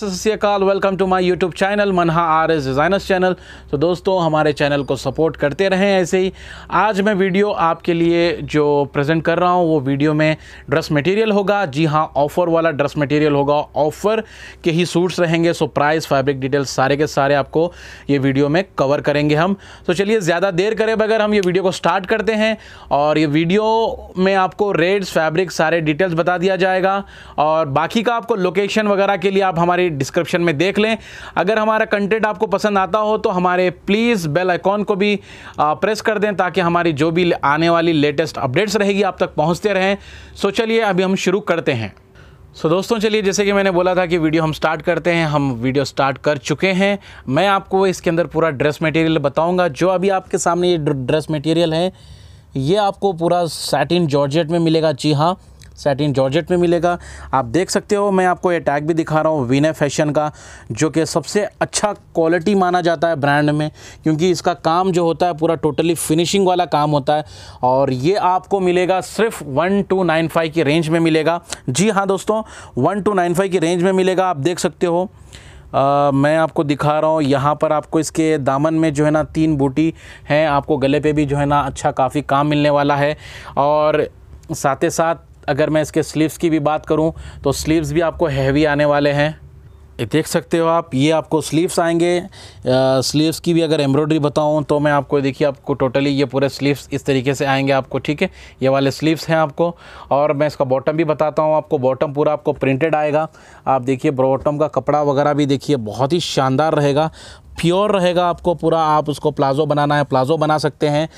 सत्याकाल welcome to my YouTube channel मनहा R S designers channel तो दोस्तों हमारे चैनल को सपोर्ट करते रहें ऐसे ही आज मैं वीडियो आपके लिए जो प्रेजेंट कर रहा हूँ वो वीडियो में ड्रेस मटेरियल होगा जी हाँ ऑफ़र वाला ड्रेस मटेरियल होगा ऑफ़र के ही सूट्स रहेंगे सो प्राइस फैब्रिक डिटेल्स सारे के सारे आपको ये वीडियो में कवर करेंगे हम तो चलिए ज़्यादा देर करें बगैर हम ये वीडियो को स्टार्ट करते हैं और ये वीडियो में आपको रेट्स फैब्रिक सारे डिटेल्स बता दिया जाएगा और बाकी का आपको लोकेशन वगैरह के लिए आप हमारे हमारी डिस्क्रिप्शन में देख लें अगर हमारा कंटेंट आपको पसंद आता हो तो हमारे प्लीज़ बेल आइकॉन को भी प्रेस कर दें ताकि हमारी जो भी आने वाली लेटेस्ट अपडेट्स रहेगी आप तक पहुँचते रहें सो चलिए अभी हम शुरू करते हैं सो so, दोस्तों चलिए जैसे कि मैंने बोला था कि वीडियो हम स्टार्ट करते हैं हम वीडियो स्टार्ट कर चुके हैं मैं आपको इसके अंदर पूरा ड्रेस मटेरियल बताऊंगा जो अभी आपके सामने ये ड्रेस मटेरियल है ये आपको पूरा सैटिन जॉर्जेट में मिलेगा जी हाँ सैटिन जॉर्जेट में मिलेगा आप देख सकते हो मैं आपको ये टैग भी दिखा रहा हूँ विनय फैशन का जो कि सबसे अच्छा क्वालिटी माना जाता है ब्रांड में क्योंकि इसका काम जो होता है पूरा टोटली फिनिशिंग वाला काम होता है और ये आपको मिलेगा सिर्फ वन टू नाइन फाइव की रेंज में मिलेगा जी हाँ दोस्तों वन टू नाइन फाइव की रेंज में मिलेगा आप देख सकते हो आ, मैं आपको दिखा रहा हूँ यहाँ पर आपको इसके दामन में जो है ना तीन बूटी हैं आपको गले पर भी जो है ना अच्छा काफ़ी काम मिलने वाला है और साथ ही साथ अगर मैं इसके स्लीव्स की भी बात करूँ तो स्लीव्स भी आपको हैवी आने वाले हैं देख सकते हो आप ये आपको स्लीव्स आएंगे आ, स्लीव्स की भी अगर एम्ब्रॉयडरी बताऊँ तो मैं आपको देखिए आपको टोटली ये पूरे स्लीव्स इस तरीके से आएंगे आपको ठीक है ये वाले स्लीव्स हैं आपको और मैं इसका बॉटम भी बताता हूँ आपको बॉटम पूरा आपको प्रिंटेड आएगा आप देखिए बॉटम का कपड़ा वगैरह भी देखिए बहुत ही शानदार रहेगा प्योर रहेगा आपको पूरा आप उसको प्लाज़ो बनाना है प्लाज़ो बना सकते हैं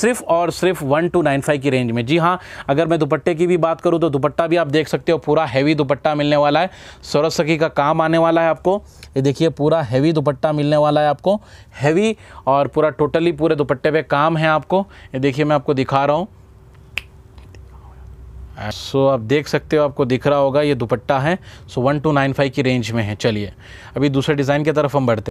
सिर्फ और सिर्फ वन टू नाइन फाइव की रेंज में जी हाँ अगर मैं दुपट्टे की भी बात करूँ तो दुपट्टा भी आप देख सकते हो पूरा हैवी दुपट्टा मिलने वाला है सरस सखी का काम आने वाला है आपको ये देखिए पूरा हैवी दुपट्टा मिलने वाला है आपको हैवी और पूरा टोटली पूरे दुपट्टे पर काम है आपको ये देखिए मैं आपको दिखा रहा हूँ सो so, आप देख सकते हो आपको दिख रहा होगा ये दुपट्टा है so one two nine five की रेंज में है चलिए अभी दूसरे डिज़ाइन की तरफ हम बढ़ते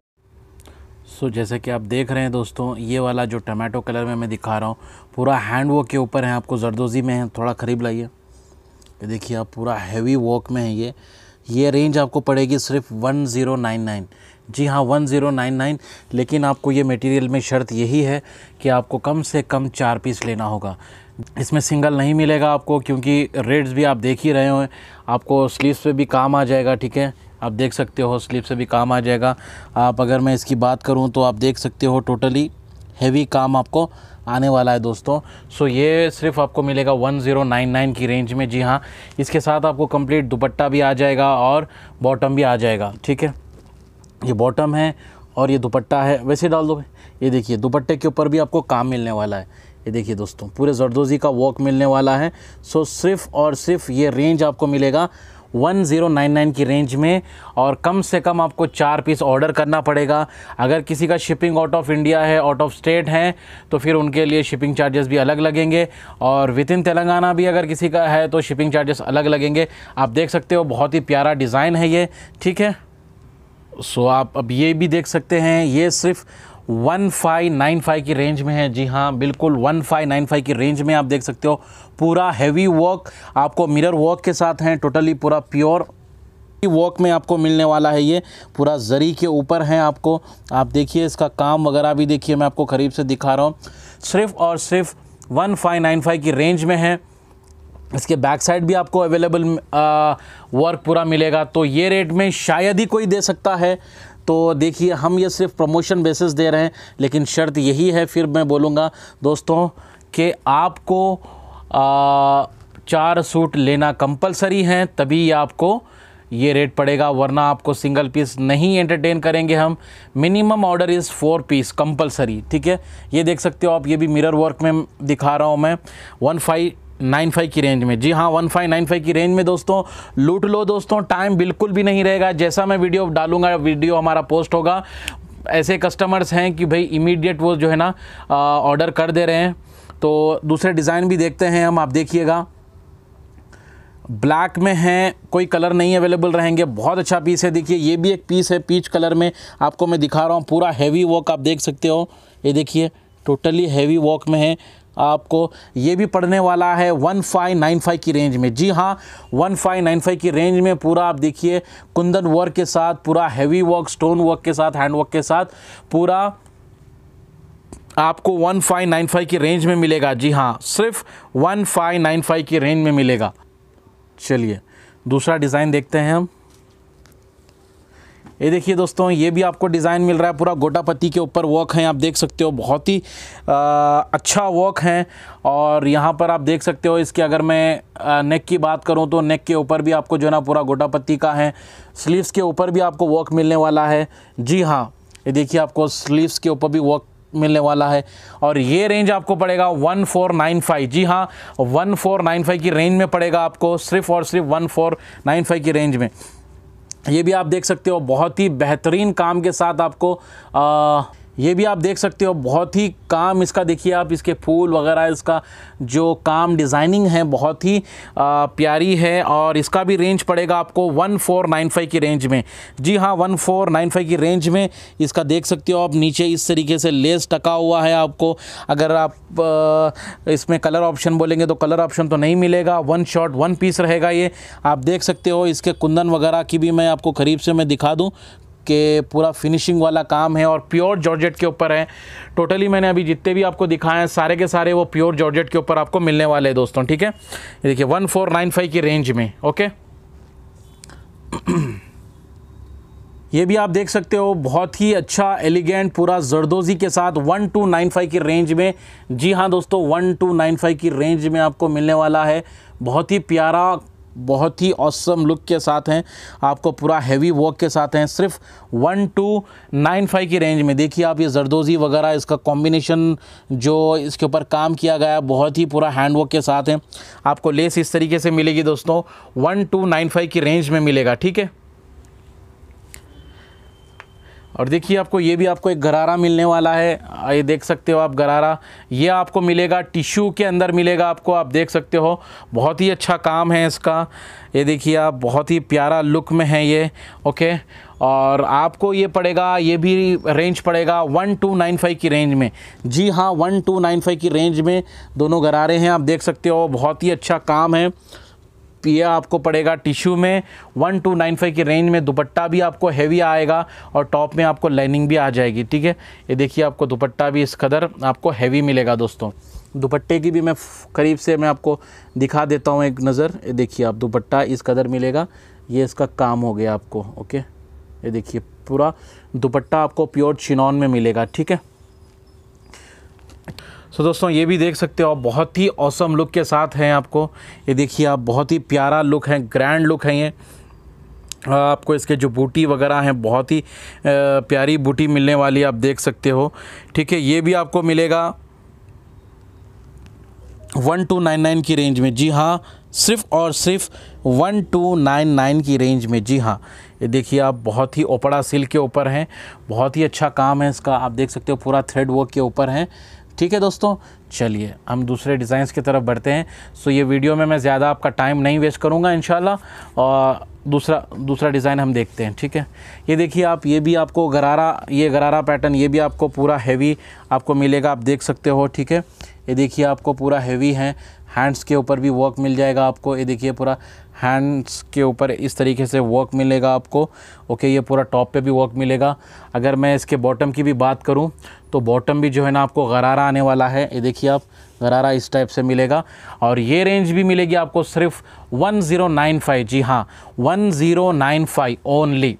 सो so, जैसे कि आप देख रहे हैं दोस्तों ये वाला जो टमाटो कलर में मैं दिखा रहा हूँ पूरा हैंड वर्क के ऊपर है आपको जरदोजी में है थोड़ा खरीब लाइए ये देखिए आप पूरा हैवी वर्क में है ये ये रेंज आपको पड़ेगी सिर्फ 1099 जी हाँ 1099 लेकिन आपको ये मटेरियल में शर्त यही है कि आपको कम से कम चार पीस लेना होगा इसमें सिंगल नहीं मिलेगा आपको क्योंकि रेट्स भी आप देख ही रहे हो आपको स्लीव्स पे भी काम आ जाएगा ठीक है आप देख सकते हो स्लिप से भी काम आ जाएगा आप अगर मैं इसकी बात करूँ तो आप देख सकते हो टोटली हैवी काम आपको आने वाला है दोस्तों सो ये सिर्फ आपको मिलेगा 1099 की रेंज में जी हाँ इसके साथ आपको कंप्लीट दुपट्टा भी आ जाएगा और बॉटम भी आ जाएगा ठीक है ये बॉटम है और ये दुपट्टा है वैसे डाल दो ये देखिए दुपट्टे के ऊपर भी आपको काम मिलने वाला है ये देखिए दोस्तों पूरे जरदोजी का वॉक मिलने वाला है सो सिर्फ और सिर्फ ये रेंज आपको मिलेगा 1099 की रेंज में और कम से कम आपको चार पीस ऑर्डर करना पड़ेगा अगर किसी का शिपिंग आउट ऑफ इंडिया है आउट ऑफ स्टेट है तो फिर उनके लिए शिपिंग चार्जेस भी अलग लगेंगे और विद इन तेलंगाना भी अगर किसी का है तो शिपिंग चार्जेस अलग लगेंगे आप देख सकते हो बहुत ही प्यारा डिज़ाइन है ये ठीक है सो so, आप अब ये भी देख सकते हैं ये सिर्फ 1595 की रेंज में है जी हाँ बिल्कुल 1595 की रेंज में आप देख सकते हो पूरा हैवी वर्क आपको मिरर वर्क के साथ हैं टोटली पूरा प्योर वर्क में आपको मिलने वाला है ये पूरा जरी के ऊपर है आपको आप देखिए इसका काम वगैरह भी देखिए मैं आपको करीब से दिखा रहा हूँ सिर्फ और सिर्फ 1595 की रेंज में है इसके बैक साइड भी आपको अवेलेबल वर्क पूरा मिलेगा तो ये रेट में शायद ही कोई दे सकता है तो देखिए हम ये सिर्फ प्रमोशन बेसिस दे रहे हैं लेकिन शर्त यही है फिर मैं बोलूँगा दोस्तों कि आपको आ, चार सूट लेना कंपलसरी हैं तभी आपको ये रेट पड़ेगा वरना आपको सिंगल पीस नहीं एंटरटेन करेंगे हम minimum order is four piece compulsory ठीक है ये देख सकते हो आप ये भी मिरर वर्क में दिखा रहा हूँ मैं वन फाइव नाइन फाइव की रेंज में जी हाँ वन फाइव नाइन फाइव की रेंज में दोस्तों लूट लो दोस्तों टाइम बिल्कुल भी नहीं रहेगा जैसा मैं वीडियो डालूंगा वीडियो हमारा पोस्ट होगा ऐसे कस्टमर्स हैं कि भाई इमीडिएट वो जो है ना ऑर्डर कर दे रहे हैं तो दूसरे डिज़ाइन भी देखते हैं हम आप देखिएगा ब्लैक में हैं कोई कलर नहीं अवेलेबल रहेंगे बहुत अच्छा पीस है देखिए ये भी एक पीस है पीच कलर में आपको मैं दिखा रहा हूँ पूरा हैवी वर्क आप देख सकते हो ये देखिए टोटली हैवी वर्क में है आपको ये भी पढ़ने वाला है वन फाइव नाइन फाइव की रेंज में जी हाँ वन फाइव नाइन फाइव की रेंज में पूरा आप देखिए कुंदन वर्क के साथ पूरा हैवी वर्क स्टोन वर्क के साथ हैंड वर्क के साथ पूरा आपको 1595 की रेंज में मिलेगा जी हाँ सिर्फ 1595 की रेंज में मिलेगा चलिए दूसरा डिज़ाइन देखते हैं हम ये देखिए दोस्तों ये भी आपको डिज़ाइन मिल रहा है पूरा गोटापत्ती के ऊपर वर्क है आप देख सकते हो बहुत ही आ, अच्छा वर्क है और यहाँ पर आप देख सकते हो इसके अगर मैं आ, नेक की बात करूँ तो नेक के ऊपर भी आपको जो है ना पूरा गोटापत्ती का है स्लीव्स के ऊपर भी आपको वर्क मिलने वाला है जी हाँ ये देखिए आपको स्लीव्स के ऊपर भी वर्क मिलने वाला है और ये रेंज आपको पड़ेगा 1495 जी हाँ 1495 की रेंज में पड़ेगा आपको सिर्फ और सिर्फ 1495 की रेंज में ये भी आप देख सकते हो बहुत ही बेहतरीन काम के साथ आपको आ, ये भी आप देख सकते हो बहुत ही काम इसका देखिए आप इसके फूल वगैरह इसका जो काम डिज़ाइनिंग है बहुत ही आ, प्यारी है और इसका भी रेंज पड़ेगा आपको 1495 की रेंज में जी हाँ 1495 की रेंज में इसका देख सकते हो आप नीचे इस तरीके से लेस टका हुआ है आपको अगर आप आ, इसमें कलर ऑप्शन बोलेंगे तो कलर ऑप्शन तो नहीं मिलेगा वन शॉट वन पीस रहेगा ये आप देख सकते हो इसके कुंदन वगैरह की भी मैं आपको करीब से मैं दिखा दूँ के पूरा फिनिशिंग वाला काम है और प्योर जॉर्जेट के ऊपर है टोटली मैंने अभी जितने भी आपको दिखाए हैं सारे के सारे वो प्योर जॉर्जेट के ऊपर आपको मिलने वाले हैं दोस्तों ठीक है ये देखिए वन फोर नाइन फाइव की रेंज में ओके ये भी आप देख सकते हो बहुत ही अच्छा एलिगेंट पूरा जरदोजी के साथ वन टू नाइन फाइव की रेंज में जी हाँ दोस्तों वन टू नाइन फाइव की रेंज में आपको मिलने वाला है बहुत ही प्यारा बहुत ही औसम लुक के साथ हैं आपको पूरा हैवी वर्क के साथ हैं सिर्फ वन टू नाइन फाइव की रेंज में देखिए आप ये जरदोजी वगैरह इसका कॉम्बिनेशन जो इसके ऊपर काम किया गया है बहुत ही पूरा हैंड वर्क के साथ हैं आपको लेस इस तरीके से मिलेगी दोस्तों वन टू नाइन फाइव की रेंज में मिलेगा ठीक है और देखिए आपको ये भी आपको एक गरारा मिलने वाला है ये देख सकते हो आप गरारा ये आपको मिलेगा टिश्यू के अंदर मिलेगा आपको आप देख सकते हो बहुत ही अच्छा काम है इसका ये देखिए आप बहुत ही प्यारा लुक में है ये ओके और आपको ये पड़ेगा ये भी रेंज पड़ेगा वन टू नाइन फाइव की रेंज में जी हाँ वन टू नाइन फाइव की रेंज में दोनों गरारे हैं आप देख सकते हो बहुत ही अच्छा काम है पिया आपको पड़ेगा टिश्यू में वन टू नाइन फाइव की रेंज में दुपट्टा भी आपको हैवी आएगा और टॉप में आपको लाइनिंग भी आ जाएगी ठीक है ये देखिए आपको दुपट्टा भी इस कदर आपको हैवी मिलेगा दोस्तों दुपट्टे की भी मैं करीब से मैं आपको दिखा देता हूँ एक नज़र ये देखिए आप दुपट्टा इस कदर मिलेगा ये इसका काम हो गया आपको ओके ये देखिए पूरा दुपट्टा आपको प्योर चिनॉन में मिलेगा ठीक है सो so, दोस्तों ये भी देख सकते हो आप बहुत ही औसम लुक के साथ हैं आपको ये देखिए आप बहुत ही प्यारा लुक है ग्रैंड लुक है ये आपको इसके जो बूटी वगैरह हैं बहुत ही प्यारी बूटी मिलने वाली आप देख सकते हो ठीक है ये भी आपको मिलेगा वन टू नाइन नाइन की रेंज में जी हाँ सिर्फ और सिर्फ वन टू नाइन नाइन की रेंज में जी हाँ ये देखिए आप बहुत ही ओपड़ा सिल्क के ऊपर हैं बहुत ही अच्छा काम है इसका आप देख सकते हो पूरा थ्रेड वर्क के ऊपर है ठीक है दोस्तों चलिए हम दूसरे डिज़ाइंस की तरफ बढ़ते हैं सो ये वीडियो में मैं ज़्यादा आपका टाइम नहीं वेस्ट करूँगा इन और दूसरा दूसरा डिज़ाइन हम देखते हैं ठीक है ये देखिए आप ये भी आपको गरारा ये गरारा पैटर्न ये भी आपको पूरा हैवी आपको मिलेगा आप देख सकते हो ठीक है ये देखिए आपको पूरा हैवी है हैंड्स के ऊपर भी वर्क मिल जाएगा आपको ये देखिए पूरा हैंड्स के ऊपर इस तरीके से वर्क मिलेगा आपको ओके ये पूरा टॉप पे भी वर्क मिलेगा अगर मैं इसके बॉटम की भी बात करूँ तो बॉटम भी जो है ना आपको गरारा आने वाला है ये देखिए आप गरारा इस टाइप से मिलेगा और ये रेंज भी मिलेगी आपको सिर्फ 1095 जी हाँ 1095 ओनली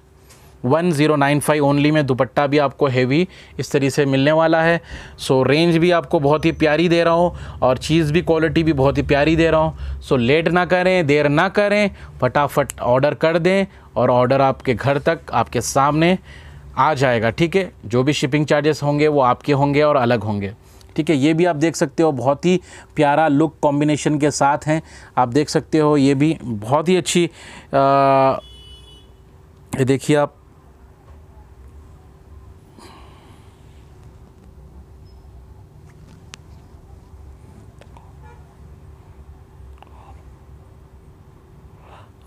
1095 ओनली में दुपट्टा भी आपको हेवी इस तरीके से मिलने वाला है सो रेंज भी आपको बहुत ही प्यारी दे रहा हूँ और चीज़ भी क्वालिटी भी बहुत ही प्यारी दे रहा हूँ सो लेट ना करें देर ना करें फटाफट ऑर्डर कर दें और ऑर्डर आपके घर तक आपके सामने आ जाएगा ठीक है जो भी शिपिंग चार्जेस होंगे वो आपके होंगे और अलग होंगे ठीक है ये भी आप देख सकते हो बहुत ही प्यारा लुक कॉम्बिनेशन के साथ हैं आप देख सकते हो ये भी बहुत ही अच्छी ये देखिए आप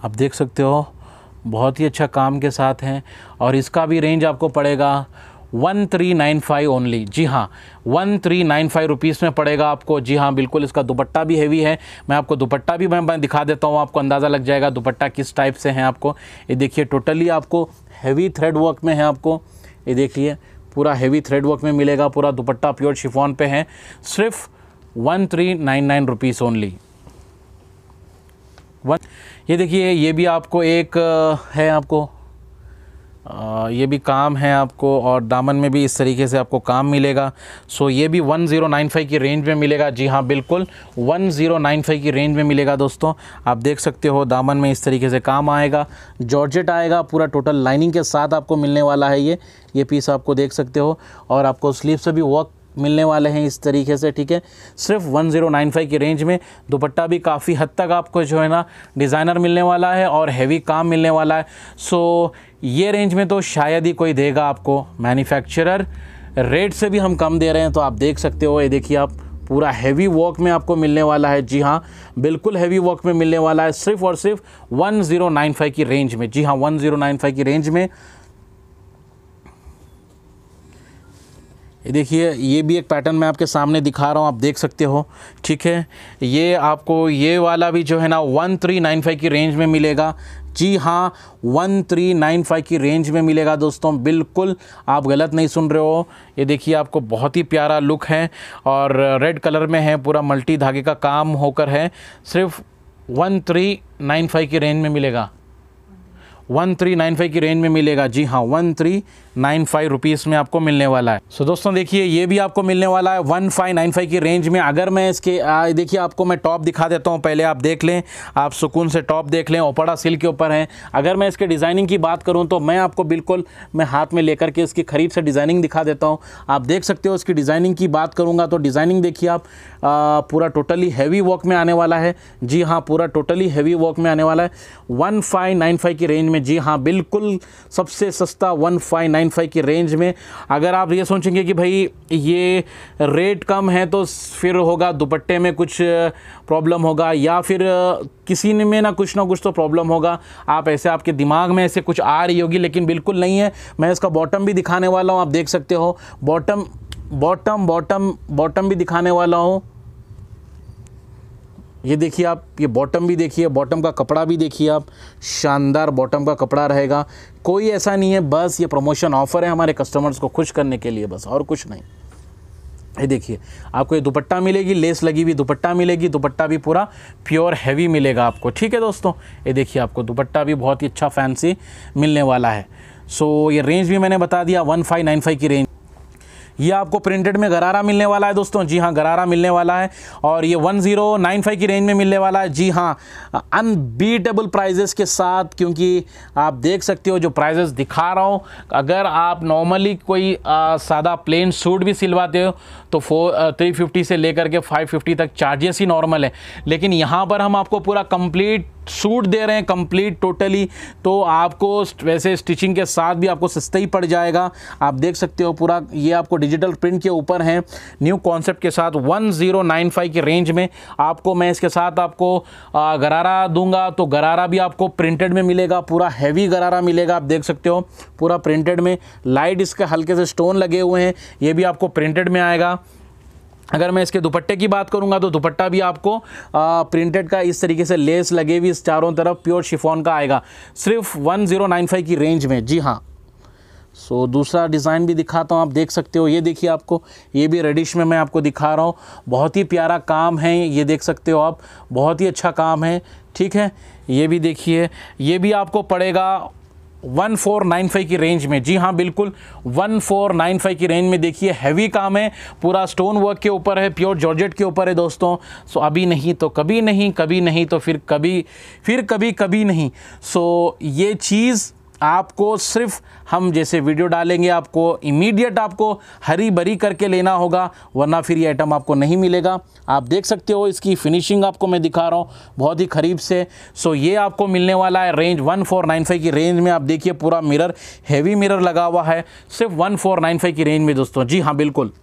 आप देख सकते हो बहुत ही अच्छा काम के साथ हैं और इसका भी रेंज आपको पड़ेगा one three nine five only जी हाँ one three nine five rupees में पड़ेगा आपको जी हाँ बिल्कुल इसका दुपट्टा भी हैवी है मैं आपको दुपट्टा भी मैं, मैं दिखा देता हूँ आपको अंदाज़ा लग जाएगा दुपट्टा किस टाइप से है आपको ये देखिए टोटली आपको हैवी थ्रेड वर्क में है आपको ये देखिए पूरा हैवी थ्रेड वर्क में मिलेगा पूरा दुपट्टा प्योर शिफॉन पे है सिर्फ one three nine nine rupees only one ये देखिए ये भी आपको एक है आपको ये भी काम है आपको और दामन में भी इस तरीके से आपको काम मिलेगा सो ये भी 1095 की रेंज में मिलेगा जी हाँ बिल्कुल 1095 की रेंज में मिलेगा दोस्तों आप देख सकते हो दामन में इस तरीके से काम आएगा जॉर्जेट आएगा पूरा टोटल लाइनिंग के साथ आपको मिलने वाला है ये ये पीस आपको देख सकते हो और आपको स्लीव से भी वर्क मिलने वाले हैं इस तरीके से ठीक है सिर्फ 1095 की रेंज में दुपट्टा भी काफ़ी हद तक आपको जो है ना डिज़ाइनर मिलने वाला है और हैवी काम मिलने वाला है सो ये रेंज में तो शायद ही कोई देगा आपको मैन्युफैक्चरर रेट से भी हम कम दे रहे हैं तो आप देख सकते हो ये देखिए आप पूरा हैवी वर्क में आपको मिलने वाला है जी हाँ बिल्कुल हैवी वर्क में मिलने वाला है सिर्फ और सिर्फ 1095 की रेंज में जी हाँ 1095 की रेंज में देखिए ये भी एक पैटर्न मैं आपके सामने दिखा रहा हूँ आप देख सकते हो ठीक है ये आपको ये वाला भी जो है ना वन थ्री नाइन फाइव की रेंज में मिलेगा जी हाँ वन थ्री नाइन फाइव की रेंज में मिलेगा दोस्तों बिल्कुल आप गलत नहीं सुन रहे हो ये देखिए आपको बहुत ही प्यारा लुक है और रेड कलर में है पूरा मल्टी धागे का काम होकर है सिर्फ वन थ्री नाइन फाइव की रेंज में मिलेगा वन थ्री नाइन फाइव की रेंज में मिलेगा जी हाँ one three nine five rupees में आपको मिलने वाला है सो so, दोस्तों देखिए ये भी आपको मिलने वाला है वन फाइव नाइन फाइव की रेंज में अगर मैं इसके देखिए आपको मैं टॉप दिखा देता हूँ पहले आप देख लें आप सुकून से टॉप देख लें ओपड़ा सिल्क के ऊपर है अगर मैं इसके डिज़ाइनिंग की बात करूँ तो मैं आपको बिल्कुल मैं हाथ में लेकर के इसकी खरीब से डिज़ाइनिंग दिखा देता हूँ आप देख सकते हो इसकी डिज़ाइनिंग की बात करूँगा तो डिज़ाइनिंग देखिए आप पूरा टोटली हैवी वर्क में आने वाला है जी हाँ पूरा टोटली हैवी वर्क में आने वाला है वन फाइव नाइन फाइव की रेंज में जी हाँ बिल्कुल सबसे सस्ता वन फाइव नाइन 1.5 की रेंज में अगर आप ये सोचेंगे कि भाई ये रेट कम है तो फिर होगा दुपट्टे में कुछ प्रॉब्लम होगा या फिर किसी में ना कुछ ना कुछ तो प्रॉब्लम होगा आप ऐसे आपके दिमाग में ऐसे कुछ आ रही होगी लेकिन बिल्कुल नहीं है मैं इसका बॉटम भी दिखाने वाला हूँ आप देख सकते हो बॉटम बॉटम बॉटम बॉटम भी दिखाने वाला हूँ ये देखिए आप ये बॉटम भी देखिए बॉटम का कपड़ा भी देखिए आप शानदार बॉटम का कपड़ा रहेगा कोई ऐसा नहीं है बस ये प्रमोशन ऑफ़र है हमारे कस्टमर्स को खुश करने के लिए बस और कुछ नहीं ये देखिए आपको ये दुपट्टा मिलेगी लेस लगी हुई दुपट्टा मिलेगी दुपट्टा भी पूरा प्योर हैवी मिलेगा आपको ठीक है दोस्तों ये देखिए आपको दुपट्टा भी बहुत ही अच्छा फैंसी मिलने वाला है सो ये रेंज भी मैंने बता दिया वन फाइव नाइन फाइव की रेंज ये आपको प्रिंटेड में गरारा मिलने वाला है दोस्तों जी हाँ गरारा मिलने वाला है और ये 1095 की रेंज में मिलने वाला है जी हाँ अनबीटेबल प्राइजेस के साथ क्योंकि आप देख सकते हो जो प्राइजेस दिखा रहा हूँ अगर आप नॉर्मली कोई सादा प्लेन सूट भी सिलवाते हो तो फोर थ्री फिफ्टी से लेकर के फाइव फिफ्टी तक चार्जेस ही नॉर्मल है लेकिन यहाँ पर हम आपको पूरा कंप्लीट सूट दे रहे हैं कंप्लीट टोटली तो आपको वैसे स्टिचिंग के साथ भी आपको सस्ता ही पड़ जाएगा आप देख सकते हो पूरा ये आपको डिजिटल प्रिंट के ऊपर है न्यू कॉन्सेप्ट के साथ 1095 की रेंज में आपको मैं इसके साथ आपको uh, गरारा दूंगा तो गरारा भी आपको प्रिंटेड में मिलेगा पूरा हैवी गरारा मिलेगा आप देख सकते हो पूरा प्रिंटेड में लाइट इसके हल्के से स्टोन लगे हुए हैं ये भी आपको प्रिंटेड में आएगा अगर मैं इसके दुपट्टे की बात करूंगा तो दुपट्टा भी आपको प्रिंटेड का इस तरीके से लेस लगे हुई इस चारों तरफ प्योर शिफॉन का आएगा सिर्फ 1095 की रेंज में जी हाँ सो so, दूसरा डिज़ाइन भी दिखाता हूँ आप देख सकते हो ये देखिए आपको ये भी रेडिश में मैं आपको दिखा रहा हूँ बहुत ही प्यारा काम है ये देख सकते हो आप बहुत ही अच्छा काम है ठीक है ये भी देखिए ये भी आपको पड़ेगा 1495 की रेंज में जी हाँ बिल्कुल 1495 की रेंज में देखिए हैवी काम है पूरा स्टोन वर्क के ऊपर है प्योर जॉर्जेट के ऊपर है दोस्तों सो अभी नहीं तो कभी नहीं कभी नहीं तो फिर कभी फिर कभी कभी नहीं सो ये चीज़ आपको सिर्फ हम जैसे वीडियो डालेंगे आपको इमीडिएट आपको हरी भरी करके लेना होगा वरना फिर ये आइटम आपको नहीं मिलेगा आप देख सकते हो इसकी फिनिशिंग आपको मैं दिखा रहा हूँ बहुत ही खरीब से सो ये आपको मिलने वाला है रेंज 1495 की रेंज में आप देखिए पूरा मिरर हैवी मिरर लगा हुआ है सिर्फ 1495 की रेंज में दोस्तों जी हाँ बिल्कुल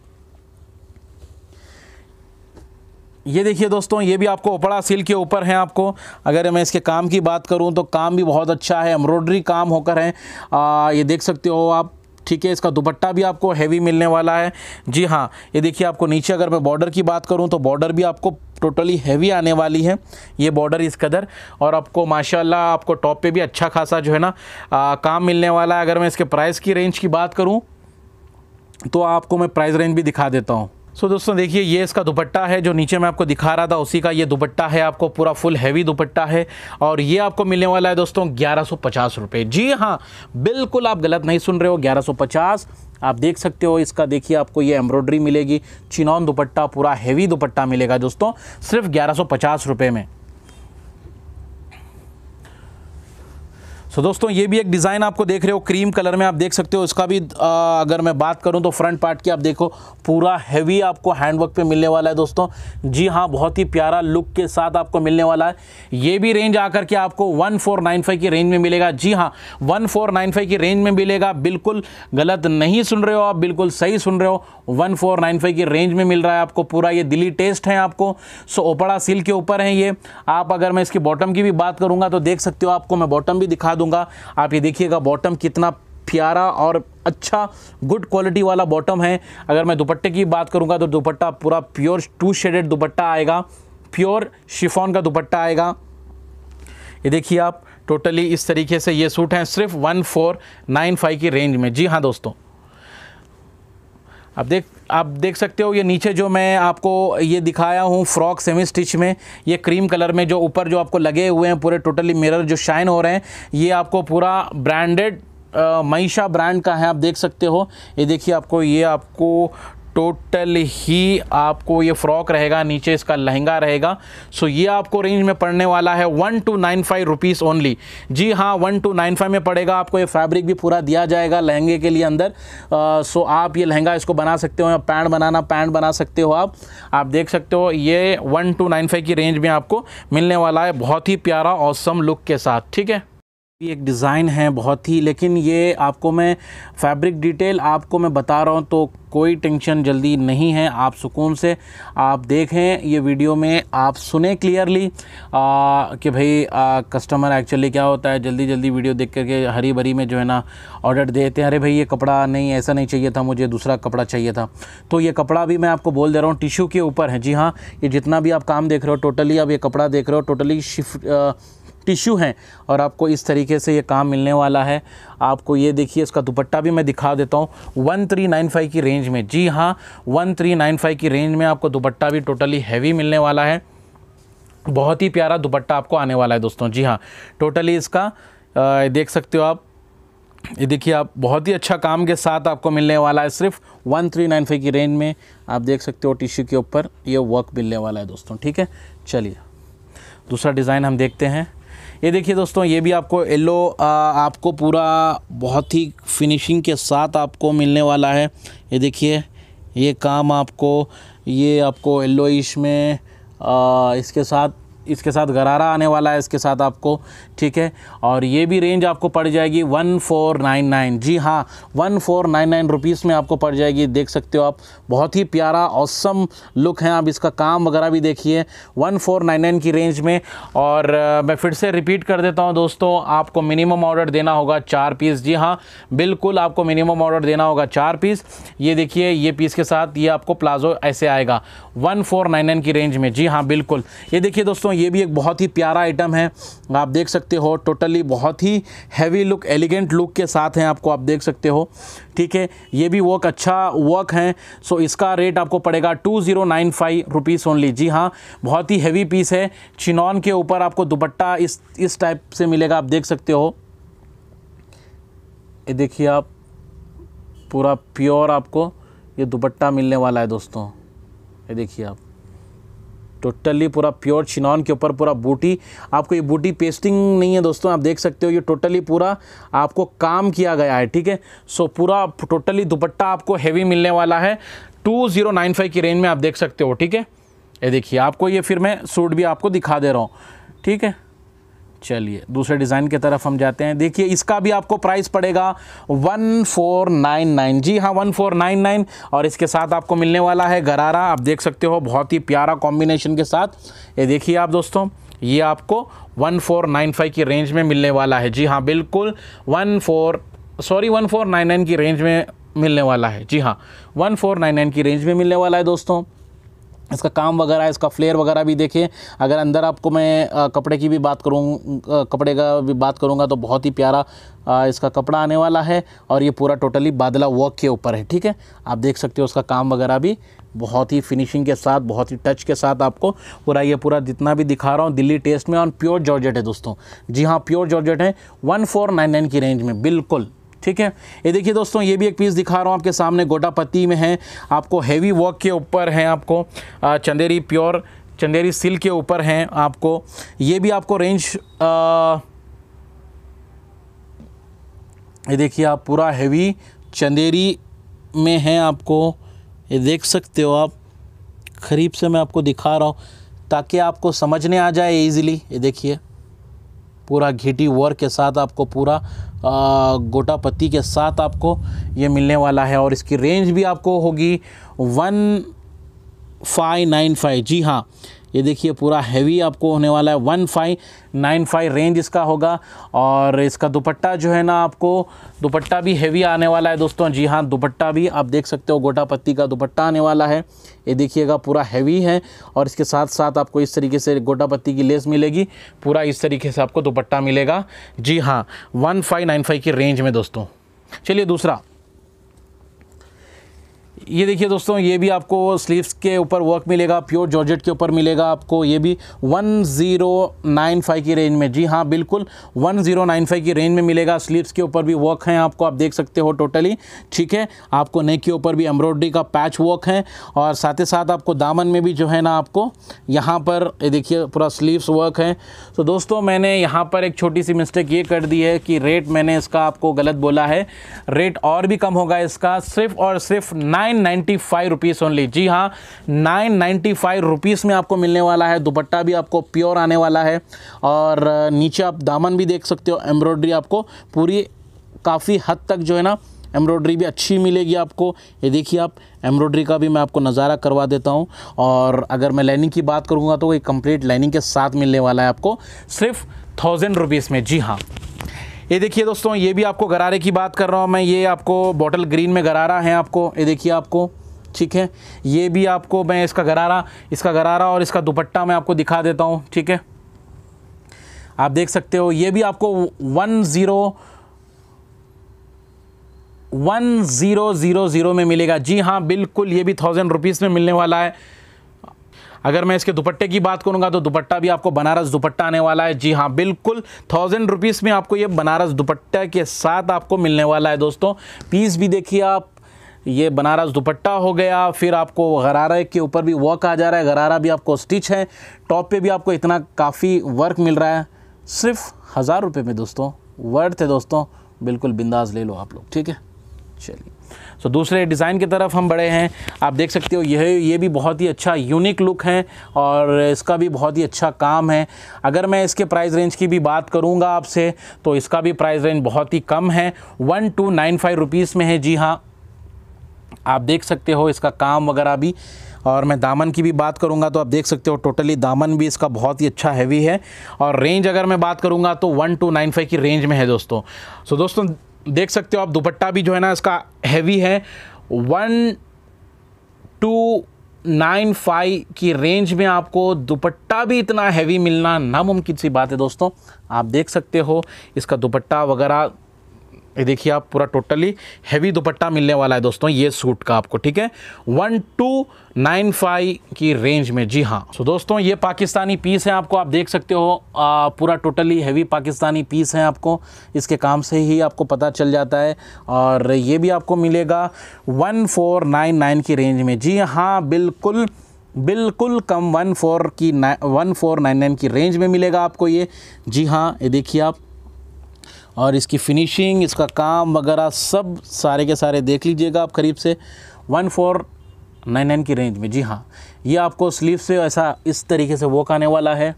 ये देखिए दोस्तों ये भी आपको ओपड़ा सिल के ऊपर है आपको अगर मैं इसके काम की बात करूँ तो काम भी बहुत अच्छा है एम्ब्रॉयड्री काम होकर है आ, ये देख सकते हो आप ठीक है इसका दुपट्टा भी आपको हैवी मिलने वाला है जी हाँ ये देखिए आपको नीचे अगर मैं बॉर्डर की बात करूँ तो बॉर्डर भी आपको टोटली हैवी आने वाली है ये बॉर्डर इस कदर और आपको माशाल्लाह आपको टॉप पे भी अच्छा खासा जो है ना आ, काम मिलने वाला है अगर मैं इसके प्राइस की रेंज की बात करूँ तो आपको मैं प्राइस रेंज भी दिखा देता हूँ सो so, दोस्तों देखिए ये इसका दुपट्टा है जो नीचे मैं आपको दिखा रहा था उसी का ये दुपट्टा है आपको पूरा फुल हैवी दुपट्टा है और ये आपको मिलने वाला है दोस्तों ग्यारह सौ पचास रुपये जी हाँ बिल्कुल आप गलत नहीं सुन रहे हो ग्यारह सौ पचास आप देख सकते हो इसका देखिए आपको ये एम्ब्रॉयडरी मिलेगी चिनौन दुपट्टा पूरा हैवी दुपट्टा मिलेगा दोस्तों सिर्फ ग्यारह सौ पचास रुपये में सो so, दोस्तों ये भी एक डिज़ाइन आपको देख रहे हो क्रीम कलर में आप देख सकते हो इसका भी आ, अगर मैं बात करूं तो फ्रंट पार्ट की आप देखो पूरा हैवी आपको हैंडवर्क पे मिलने वाला है दोस्तों जी हाँ बहुत ही प्यारा लुक के साथ आपको मिलने वाला है ये भी रेंज आकर के आपको 1495 की रेंज में मिलेगा जी हाँ वन की रेंज में मिलेगा बिल्कुल गलत नहीं सुन रहे हो आप बिल्कुल सही सुन रहे हो वन की रेंज में मिल रहा है आपको पूरा ये दिल्ली टेस्ट है आपको सो ओपड़ा सिल्क के ऊपर है ये आप अगर मैं इसकी बॉटम की भी बात करूँगा तो देख सकते हो आपको मैं बॉटम भी दिखा दूँ दूंगा आप ये देखिएगा बॉटम कितना प्यारा और अच्छा गुड क्वालिटी वाला बॉटम है अगर मैं दुपट्टे की बात करूँगा तो दुपट्टा पूरा प्योर टू शेडेड दुपट्टा आएगा प्योर शिफॉन का दुपट्टा आएगा ये देखिए आप टोटली इस तरीके से ये सूट हैं सिर्फ वन फोर नाइन फाइव की रेंज में जी हाँ दोस्तों आप देख आप देख सकते हो ये नीचे जो मैं आपको ये दिखाया हूँ फ्रॉक सेमी स्टिच में ये क्रीम कलर में जो ऊपर जो आपको लगे हुए हैं पूरे टोटली मिरर जो शाइन हो रहे हैं ये आपको पूरा ब्रांडेड मईशा ब्रांड का है आप देख सकते हो ये देखिए आपको ये आपको टोटल ही आपको ये फ्रॉक रहेगा नीचे इसका लहंगा रहेगा सो ये आपको रेंज में पड़ने वाला है one two nine five rupees only जी हाँ वन टू नाइन फाइव में पड़ेगा आपको ये फैब्रिक भी पूरा दिया जाएगा लहंगे के लिए अंदर आ, सो आप ये लहंगा इसको बना सकते हो या पैंट बनाना पैंट बना सकते हो आप आप देख सकते हो ये वन टू नाइन फाइव की रेंज में आपको मिलने वाला है बहुत ही प्यारा औसम लुक के साथ ठीक है भी एक डिज़ाइन है बहुत ही लेकिन ये आपको मैं फैब्रिक डिटेल आपको मैं बता रहा हूँ तो कोई टेंशन जल्दी नहीं है आप सुकून से आप देखें ये वीडियो में आप सुने क्लियरली कि भाई आ, कस्टमर एक्चुअली क्या होता है जल्दी जल्दी वीडियो देख करके हरी भरी में जो है ना ऑर्डर देते हैं अरे भाई ये कपड़ा नहीं ऐसा नहीं चाहिए था मुझे दूसरा कपड़ा चाहिए था तो ये कपड़ा भी मैं आपको बोल दे रहा हूँ टिश्यू के ऊपर है जी हाँ ये जितना भी आप काम देख रहे हो टोटली आप ये कपड़ा देख रहे हो टोटली शिफ्ट टिश्यू हैं और आपको इस तरीके से ये काम मिलने वाला है आपको ये देखिए इसका दुपट्टा भी मैं दिखा देता हूँ वन थ्री नाइन फाइव की रेंज में जी हाँ वन थ्री नाइन फाइव की रेंज में आपको दुपट्टा भी टोटली हैवी मिलने वाला है बहुत ही प्यारा दुपट्टा आपको आने वाला है दोस्तों जी हाँ टोटली इसका आ, देख सकते हो आप ये देखिए आप बहुत ही अच्छा काम के साथ आपको मिलने वाला है सिर्फ वन थ्री नाइन फाइव की रेंज में आप देख सकते हो टिश्यू के ऊपर ये वर्क मिलने वाला है दोस्तों ठीक है चलिए दूसरा डिज़ाइन हम देखते हैं ये देखिए दोस्तों ये भी आपको येलो आपको पूरा बहुत ही फिनिशिंग के साथ आपको मिलने वाला है ये देखिए ये काम आपको ये आपको येलोइश में आ, इसके साथ इसके साथ गरारा आने वाला है इसके साथ आपको ठीक है और ये भी रेंज आपको पड़ जाएगी वन फोर नाइन नाइन जी हाँ one four nine nine rupees में आपको पड़ जाएगी देख सकते हो आप बहुत ही प्यारा औसम लुक है आप इसका काम वगैरह भी देखिए वन फोर नाइन नाइन की रेंज में और मैं फिर से रिपीट कर देता हूँ दोस्तों आपको मिनिमम ऑर्डर देना होगा चार पीस जी हाँ बिल्कुल आपको मिनिमम ऑर्डर देना होगा चार पीस ये देखिए ये पीस के साथ ये आपको प्लाजो ऐसे आएगा वन फोर नाइन नाइन की रेंज में जी हाँ बिल्कुल ये देखिए दोस्तों ये भी एक बहुत ही प्यारा आइटम है आप देख सकते हो टोटली बहुत ही हैवी लुक एलिगेंट लुक के साथ हैं आपको आप देख सकते हो ठीक है ये भी वर्क अच्छा वर्क है सो इसका रेट आपको पड़ेगा two zero nine five rupees only जी हाँ बहुत ही हैवी पीस है चिनॉन के ऊपर आपको दुपट्टा इस इस टाइप से मिलेगा आप देख सकते हो ये देखिए आप पूरा प्योर आपको ये दुपट्टा मिलने वाला है दोस्तों ये देखिए आप टोटली पूरा प्योर छिनॉन के ऊपर पूरा बूटी आपको ये बूटी पेस्टिंग नहीं है दोस्तों आप देख सकते हो ये टोटली पूरा आपको काम किया गया है ठीक है सो पूरा टोटली दुपट्टा आपको हैवी मिलने वाला है 2095 की रेंज में आप देख सकते हो ठीक है ये देखिए आपको ये फिर मैं सूट भी आपको दिखा दे रहा हूँ ठीक है चलिए दूसरे डिज़ाइन की तरफ हम जाते हैं देखिए इसका भी आपको प्राइस पड़ेगा 1499 जी हाँ 1499 और इसके साथ आपको मिलने वाला है गरारा आप देख सकते हो बहुत ही प्यारा कॉम्बिनेशन के साथ ये देखिए आप दोस्तों ये आपको 1495 की रेंज में मिलने वाला है जी हाँ बिल्कुल 14 सॉरी 1499 की रेंज में मिलने वाला है जी हाँ 1499 की रेंज में मिलने वाला है दोस्तों इसका काम वगैरह इसका फ्लेयर वगैरह भी देखें अगर अंदर आपको मैं आ, कपड़े की भी बात करूँ कपड़े का भी बात करूँगा तो बहुत ही प्यारा आ, इसका कपड़ा आने वाला है और ये पूरा टोटली बादला वर्क के ऊपर है ठीक है आप देख सकते हो उसका काम वगैरह भी बहुत ही फिनिशिंग के साथ बहुत ही टच के साथ आपको पूरा ये पूरा जितना भी दिखा रहा हूँ दिल्ली टेस्ट में और प्योर जॉर्जेट है दोस्तों जी हाँ प्योर जॉर्जेट है वन फोर नाइन नाइन की रेंज में बिल्कुल ठीक है ये देखिए दोस्तों ये भी एक पीस दिखा रहा हूँ आपके सामने गोटापत्ती में है आपको हैवी वर्क के ऊपर है आपको चंदेरी प्योर चंदेरी सिल्क के ऊपर हैं आपको ये भी आपको रेंज आ, ये देखिए आप पूरा हैवी चंदेरी में हैं आपको ये देख सकते हो आप करीब से मैं आपको दिखा रहा हूँ ताकि आपको समझने आ जाए इजीली ये देखिए पूरा घिटी वर्क के साथ आपको पूरा गोटा पत्ती के साथ आपको ये मिलने वाला है और इसकी रेंज भी आपको होगी वन फाइव नाइन फाइव जी हाँ ये देखिए पूरा हैवी आपको होने वाला है one five nine five range इसका होगा और इसका दुपट्टा जो है ना आपको दुपट्टा भी हैवी आने वाला है दोस्तों जी हाँ दुपट्टा भी आप देख सकते हो गोटा पत्ती का दुपट्टा आने वाला है ये देखिएगा पूरा हैवी है और इसके साथ साथ आपको इस तरीके से गोटा पत्ती की लेस मिलेगी पूरा इस तरीके से आपको दुपट्टा मिलेगा जी हाँ वन फाइव नाइन फाइव की रेंज में दोस्तों चलिए दूसरा ये देखिए दोस्तों ये भी आपको स्लीव्स के ऊपर वर्क मिलेगा प्योर जॉर्जेट के ऊपर मिलेगा आपको ये भी 1095 की रेंज में जी हाँ बिल्कुल 1095 की रेंज में मिलेगा स्लीव्स के ऊपर भी वर्क हैं आपको आप देख सकते हो टोटली ठीक है आपको नेक के ऊपर भी एम्ब्रॉयडरी का पैच वर्क है और साथ ही साथ आपको दामन में भी जो है ना आपको यहाँ पर ये देखिए पूरा स्लीव्स वर्क है तो दोस्तों मैंने यहाँ पर एक छोटी सी मिस्टेक ये कर दी है कि रेट मैंने इसका आपको गलत बोला है रेट और भी कम होगा इसका सिर्फ और सिर्फ nine nine ninety five rupees only जी हाँ नाइन नाइन्टी फाइव रुपीज़ में आपको मिलने वाला है दुपट्टा भी आपको प्योर आने वाला है और नीचे आप दामन भी देख सकते हो एम्ब्रॉयड्री आपको पूरी काफ़ी हद तक जो है ना एम्ब्रॉयड्री भी अच्छी मिलेगी आपको ये देखिए आप एम्ब्रॉयड्री का भी मैं आपको नज़ारा करवा देता हूँ और अगर मैं लाइनिंग की बात करूँगा तो ये कंप्लीट लाइनिंग के साथ मिलने वाला है आपको सिर्फ थाउजेंड रुपीज़ में जी हाँ ये देखिए दोस्तों ये भी आपको गरारे की बात कर रहा हूँ मैं ये आपको बॉटल ग्रीन में गरारा है आपको ये देखिए आपको ठीक है ये भी आपको मैं इसका गरारा इसका गरारा और इसका दुपट्टा मैं आपको दिखा देता हूँ ठीक है आप देख सकते हो ये भी आपको one zero one zero zero zero में मिलेगा जी हाँ बिल्कुल ये भी थाउजेंड रुपीज़ में मिलने वाला है अगर मैं इसके दुपट्टे की बात करूँगा तो दुपट्टा भी आपको बनारस दुपट्टा आने वाला है जी हाँ बिल्कुल थाउजेंड रुपीज़ में आपको ये बनारस दुपट्टा के साथ आपको मिलने वाला है दोस्तों पीस भी देखिए आप ये बनारस दुपट्टा हो गया फिर आपको गरारा के ऊपर भी वर्क आ जा रहा है गरारा भी आपको स्टिच है टॉप पे भी आपको इतना काफ़ी वर्क मिल रहा है सिर्फ हज़ार रुपये में दोस्तों वर्थ है दोस्तों बिल्कुल बिंदास ले लो आप लोग ठीक है चलिए सो दूसरे डिज़ाइन की तरफ हम बड़े हैं आप देख सकते हो यह ये भी बहुत ही अच्छा यूनिक लुक है और इसका भी बहुत ही अच्छा काम है अगर मैं इसके प्राइस रेंज की भी बात करूँगा आपसे तो इसका भी प्राइस रेंज बहुत ही कम है one two nine five rupees में है जी हाँ आप देख सकते हो इसका काम वगैरह भी और मैं दामन की भी बात करूंगा तो आप देख सकते हो टोटली दामन भी इसका बहुत ही अच्छा हैवी है और रेंज अगर मैं बात करूंगा तो वन टू नाइन फाइव की रेंज में है दोस्तों सो so, दोस्तों देख सकते हो आप दुपट्टा भी जो है ना इसका हैवी है वन टू नाइन फाइव की रेंज में आपको दुपट्टा भी इतना हैवी मिलना नामुमकिन सी बात है दोस्तों आप देख सकते हो इसका दुपट्टा वगैरह ये देखिए आप पूरा टोटली हैवी दुपट्टा मिलने वाला है दोस्तों ये सूट का आपको ठीक है वन टू नाइन फाइव की रेंज में जी हाँ सो so, दोस्तों ये पाकिस्तानी पीस है आपको आप देख सकते हो आ, पूरा टोटली हैवी पाकिस्तानी पीस है आपको इसके काम से ही आपको पता चल जाता है और ये भी आपको मिलेगा वन फोर नाइन नाइन की रेंज में जी हाँ बिल्कुल बिल्कुल कम वन फोर की वन फोर नाइन नाइन की रेंज में मिलेगा आपको ये जी हाँ ये देखिए आप और इसकी फिनिशिंग इसका काम वगैरह सब सारे के सारे देख लीजिएगा आप करीब से वन फोर नाइन नाइन की रेंज में जी हाँ ये आपको स्लीव से ऐसा इस तरीके से वॉक आने वाला है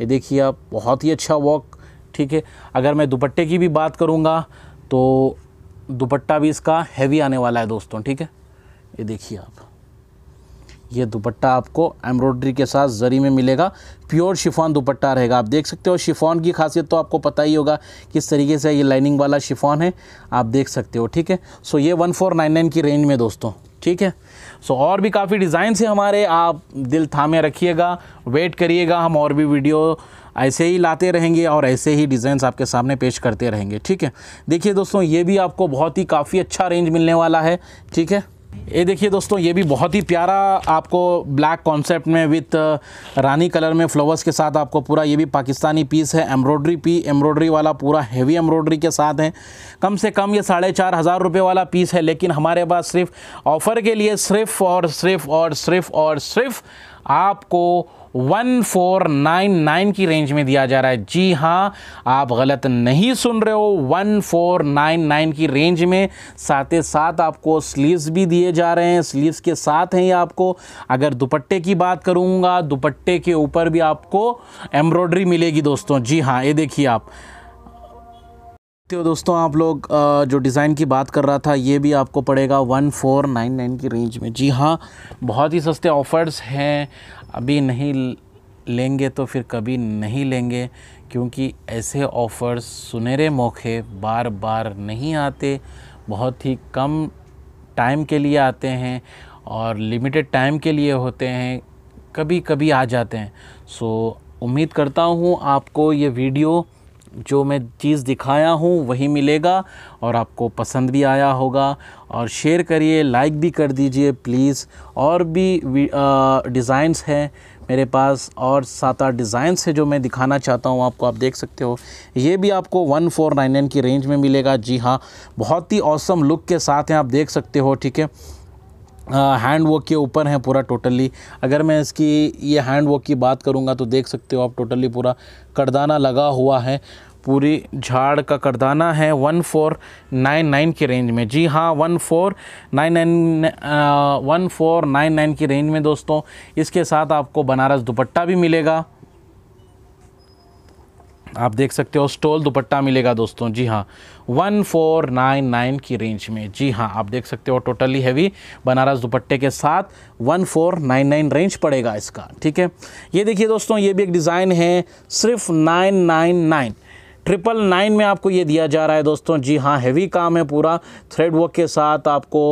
ये देखिए आप बहुत ही अच्छा वॉक ठीक है अगर मैं दुपट्टे की भी बात करूँगा तो दुपट्टा भी इसका हैवी आने वाला है दोस्तों ठीक है ये देखिए आप ये दुपट्टा आपको एम्ब्रॉयड्री के साथ जरी में मिलेगा प्योर शिफॉन दुपट्टा रहेगा आप देख सकते हो शिफॉन की खासियत तो आपको पता ही होगा किस तरीके से ये लाइनिंग वाला शिफॉन है आप देख सकते हो ठीक है सो ये वन फोर नाइन नाइन की रेंज में दोस्तों ठीक है सो और भी काफ़ी डिज़ाइन है हमारे आप दिल थामे रखिएगा वेट करिएगा हम और भी वीडियो ऐसे ही लाते रहेंगे और ऐसे ही डिज़ाइंस आपके सामने पेश करते रहेंगे ठीक है देखिए दोस्तों ये भी आपको बहुत ही काफ़ी अच्छा रेंज मिलने वाला है ठीक है ये देखिए दोस्तों ये भी बहुत ही प्यारा आपको ब्लैक कॉन्सेप्ट में विथ uh, रानी कलर में फ्लावर्स के साथ आपको पूरा ये भी पाकिस्तानी पीस है एम्ब्रॉयड्री पी एम्ब्रॉयड्री वाला पूरा हेवी एम्ब्रॉयड्री के साथ है कम से कम ये साढ़े चार हज़ार रुपये वाला पीस है लेकिन हमारे पास सिर्फ ऑफ़र के लिए सिर्फ और सिर्फ और सिर्फ और सिर्फ आपको 1499 की रेंज में दिया जा रहा है जी हाँ आप गलत नहीं सुन रहे हो 1499 की रेंज में साथ ही साथ आपको स्लीव्स भी दिए जा रहे हैं स्लीव्स के साथ हैं ये आपको अगर दुपट्टे की बात करूँगा दुपट्टे के ऊपर भी आपको एम्ब्रॉयडरी मिलेगी दोस्तों जी हाँ ये देखिए आप तो हो दोस्तों आप लोग जो डिज़ाइन की बात कर रहा था ये भी आपको पड़ेगा 1499 की रेंज में जी हाँ बहुत ही सस्ते ऑफ़र्स हैं अभी नहीं लेंगे तो फिर कभी नहीं लेंगे क्योंकि ऐसे ऑफ़र्स सुनहरे मौके बार बार नहीं आते बहुत ही कम टाइम के लिए आते हैं और लिमिटेड टाइम के लिए होते हैं कभी कभी आ जाते हैं सो उम्मीद करता हूँ आपको ये वीडियो जो मैं चीज़ दिखाया हूँ वही मिलेगा और आपको पसंद भी आया होगा और शेयर करिए लाइक भी कर दीजिए प्लीज़ और भी डिज़ाइंस हैं मेरे पास और सात आठ डिज़ाइंस है जो मैं दिखाना चाहता हूँ आपको आप देख सकते हो ये भी आपको वन फोर नाइन नाइन की रेंज में मिलेगा जी हाँ बहुत ही औसम लुक के साथ हैं आप देख सकते हो ठीक है हैंड वर्क के ऊपर है पूरा टोटली अगर मैं इसकी ये हैंड वर्क की बात करूँगा तो देख सकते हो आप टोटली पूरा करदाना लगा हुआ है पूरी झाड़ का करदाना है वन फोर नाइन नाइन की रेंज में जी हाँ one four nine nine one four nine nine की रेंज में दोस्तों इसके साथ आपको बनारस दुपट्टा भी मिलेगा आप देख सकते हो स्टोल दुपट्टा मिलेगा दोस्तों जी हाँ 1499 की रेंज में जी हाँ आप देख सकते हो टोटली हैवी बनारस दुपट्टे के साथ 1499 रेंज पड़ेगा इसका ठीक है ये देखिए दोस्तों ये भी एक डिज़ाइन है सिर्फ 999 ट्रिपल नाइन में आपको ये दिया जा रहा है दोस्तों जी हाँ हैवी काम है पूरा थ्रेड वर्क के साथ आपको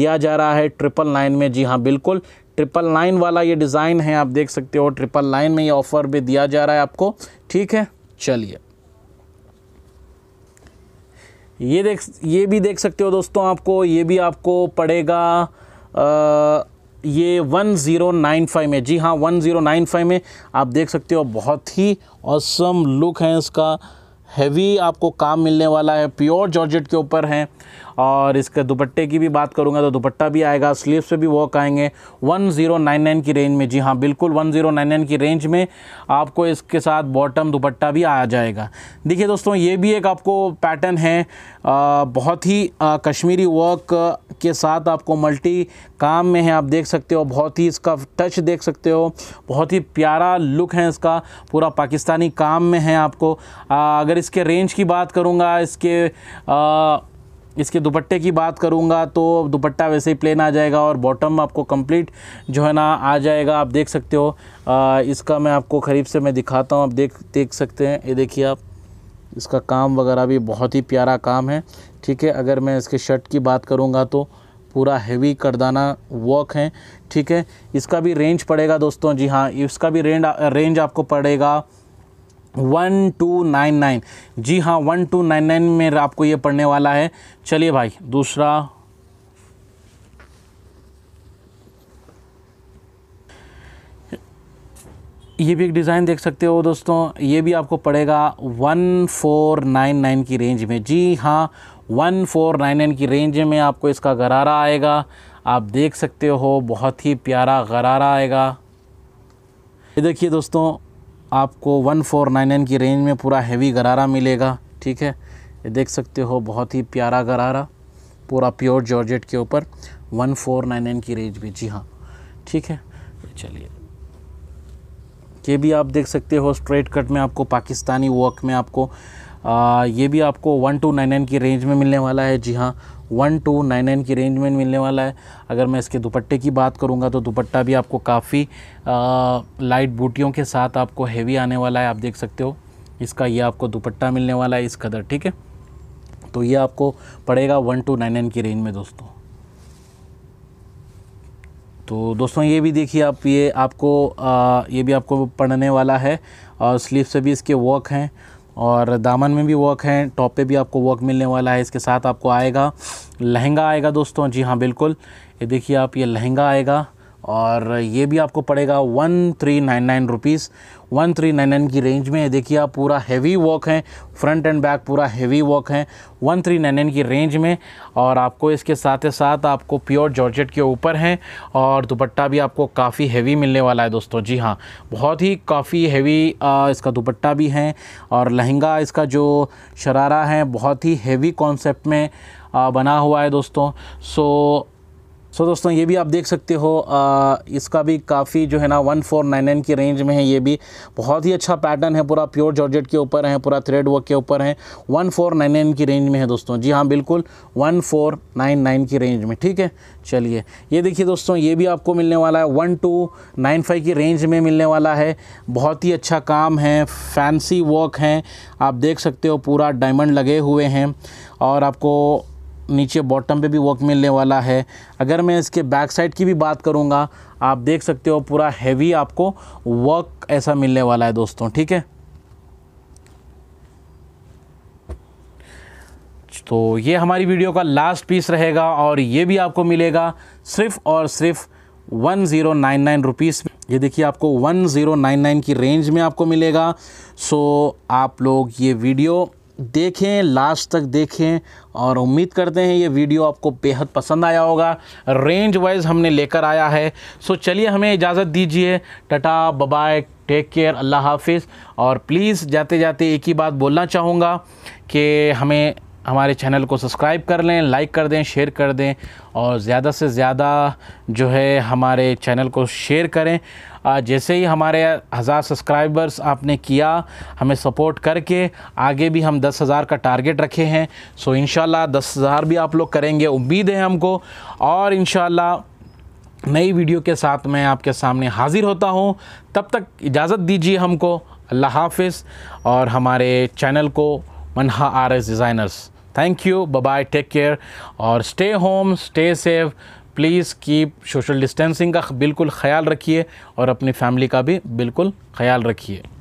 दिया जा रहा है ट्रिपल नाइन में जी हाँ बिल्कुल ट्रिपल नाइन वाला ये डिज़ाइन है आप देख सकते हो ट्रिपल नाइन में ये ऑफ़र भी दिया जा रहा है आपको ठीक है चलिए ये देख ये भी देख सकते हो दोस्तों आपको ये भी आपको पड़ेगा आ, ये 1095 में जी हाँ 1095 में आप देख सकते हो बहुत ही औसम लुक है इसका हैवी आपको काम मिलने वाला है प्योर जॉर्जेट के ऊपर है और इसके दुपट्टे की भी बात करूँगा तो दुपट्टा भी आएगा स्लीव्स पे भी वर्क आएंगे 1099 की रेंज में जी हाँ बिल्कुल 1099 की रेंज में आपको इसके साथ बॉटम दुपट्टा भी आ जाएगा देखिए दोस्तों ये भी एक आपको पैटर्न है आ, बहुत ही आ, कश्मीरी वर्क के साथ आपको मल्टी काम में है आप देख सकते हो बहुत ही इसका टच देख सकते हो बहुत ही प्यारा लुक है इसका पूरा पाकिस्तानी काम में है आपको आ, अगर इसके रेंज की बात करूँगा इसके आ, इसके दुपट्टे की बात करूँगा तो दुपट्टा वैसे ही प्लेन आ जाएगा और बॉटम आपको कंप्लीट जो है ना आ जाएगा आप देख सकते हो आ, इसका मैं आपको करीब से मैं दिखाता हूँ आप देख देख सकते हैं ये देखिए आप इसका काम वगैरह भी बहुत ही प्यारा काम है ठीक है अगर मैं इसके शर्ट की बात करूँगा तो पूरा हैवी करदाना वर्क है ठीक है इसका भी रेंज पड़ेगा दोस्तों जी हाँ इसका भी रेंज रेंज आपको पड़ेगा वन टू नाइन नाइन जी हाँ वन टू नाइन नाइन में आपको ये पढ़ने वाला है चलिए भाई दूसरा ये भी एक डिज़ाइन देख सकते हो दोस्तों ये भी आपको पड़ेगा वन फोर नाइन नाइन की रेंज में जी हाँ वन फोर नाइन नाइन की रेंज में आपको इसका गरारा आएगा आप देख सकते हो बहुत ही प्यारा गरारा आएगा ये देखिए दोस्तों आपको 1499 की रेंज में पूरा हैवी गरारा मिलेगा ठीक है ये देख सकते हो बहुत ही प्यारा गरारा पूरा प्योर जॉर्जेट के ऊपर 1499 की रेंज में जी हाँ ठीक है चलिए ये भी आप देख सकते हो स्ट्रेट कट में आपको पाकिस्तानी वर्क में आपको आ, ये भी आपको वन टू नाइन नाइन की रेंज में मिलने वाला है जी हाँ वन टू नाइन नाइन की रेंज में मिलने वाला है अगर मैं इसके दुपट्टे की बात करूँगा तो दुपट्टा भी आपको काफ़ी लाइट बूटियों के साथ आपको हैवी आने वाला है आप देख सकते हो इसका ये आपको दुपट्टा मिलने वाला है इस कदर ठीक है तो ये आपको पड़ेगा वन टू नाइन नाइन की रेंज में दोस्तों तो दोस्तों ये भी देखिए आप ये आपको आ, ये भी आपको पढ़ने वाला है और स्लीव से भी इसके वर्क हैं और दामन में भी वर्क है टॉप पे भी आपको वर्क मिलने वाला है इसके साथ आपको आएगा लहंगा आएगा दोस्तों जी हाँ बिल्कुल ये देखिए आप ये लहंगा आएगा और ये भी आपको पड़ेगा one three nine nine rupees one three nine nine की रेंज में देखिए आप पूरा हैवी वर्क है फ्रंट एंड बैक पूरा हैवी वर्क है वन थ्री नाइन नाइन की रेंज में और आपको इसके साथ ही साथ आपको प्योर जॉर्जेट के ऊपर हैं और दुपट्टा भी आपको काफ़ी हैवी मिलने वाला है दोस्तों जी हाँ बहुत ही काफ़ी हैवी इसका दुपट्टा भी है और लहंगा इसका जो शरारा है बहुत ही हैवी कॉन्सेप्ट में आ, बना हुआ है दोस्तों सो सो so, दोस्तों ये भी आप देख सकते हो आ, इसका भी काफ़ी जो है ना वन फोर नाइन नाइन की रेंज में है ये भी बहुत ही अच्छा पैटर्न है पूरा प्योर जॉर्जेट के ऊपर है पूरा थ्रेड वर्क के ऊपर है वन फोर नाइन नाइन की रेंज में है दोस्तों जी हाँ बिल्कुल वन फोर नाइन नाइन की रेंज में ठीक है चलिए ये देखिए दोस्तों ये भी आपको मिलने वाला है वन टू नाइन फाइव की रेंज में मिलने वाला है बहुत ही अच्छा काम है फैंसी वर्क हैं आप देख सकते हो पूरा डायमंड लगे हुए हैं और आपको नीचे बॉटम पे भी वर्क मिलने वाला है अगर मैं इसके बैक साइड की भी बात करूँगा आप देख सकते हो पूरा हैवी आपको वर्क ऐसा मिलने वाला है दोस्तों ठीक है तो ये हमारी वीडियो का लास्ट पीस रहेगा और ये भी आपको मिलेगा सिर्फ और सिर्फ one zero nine nine rupees ये देखिए आपको वन ज़ीरो नाइन नाइन की रेंज में आपको मिलेगा सो आप लोग ये वीडियो देखें लास्ट तक देखें और उम्मीद करते हैं ये वीडियो आपको बेहद पसंद आया होगा रेंज वाइज हमने लेकर आया है सो चलिए हमें इजाज़त दीजिए टाटा बबाय टेक केयर अल्लाह हाफिज़ और प्लीज़ जाते जाते एक ही बात बोलना चाहूँगा कि हमें हमारे चैनल को सब्सक्राइब कर लें लाइक कर दें शेयर कर दें और ज़्यादा से ज़्यादा जो है हमारे चैनल को शेयर करें जैसे ही हमारे हज़ार सब्सक्राइबर्स आपने किया हमें सपोर्ट करके आगे भी हम दस हज़ार का टारगेट रखे हैं सो इन दस हज़ार भी आप लोग करेंगे उम्मीद है हमको और इन नई वीडियो के साथ मैं आपके सामने हाज़िर होता हूँ तब तक इजाज़त दीजिए हमको अल्लाह हाफिज़ और हमारे चैनल को Manha R S designers thank you bye take care और stay home stay safe please keep social distancing का बिल्कुल ख्याल रखिए और अपनी फैमिली का भी बिल्कुल ख्याल रखिए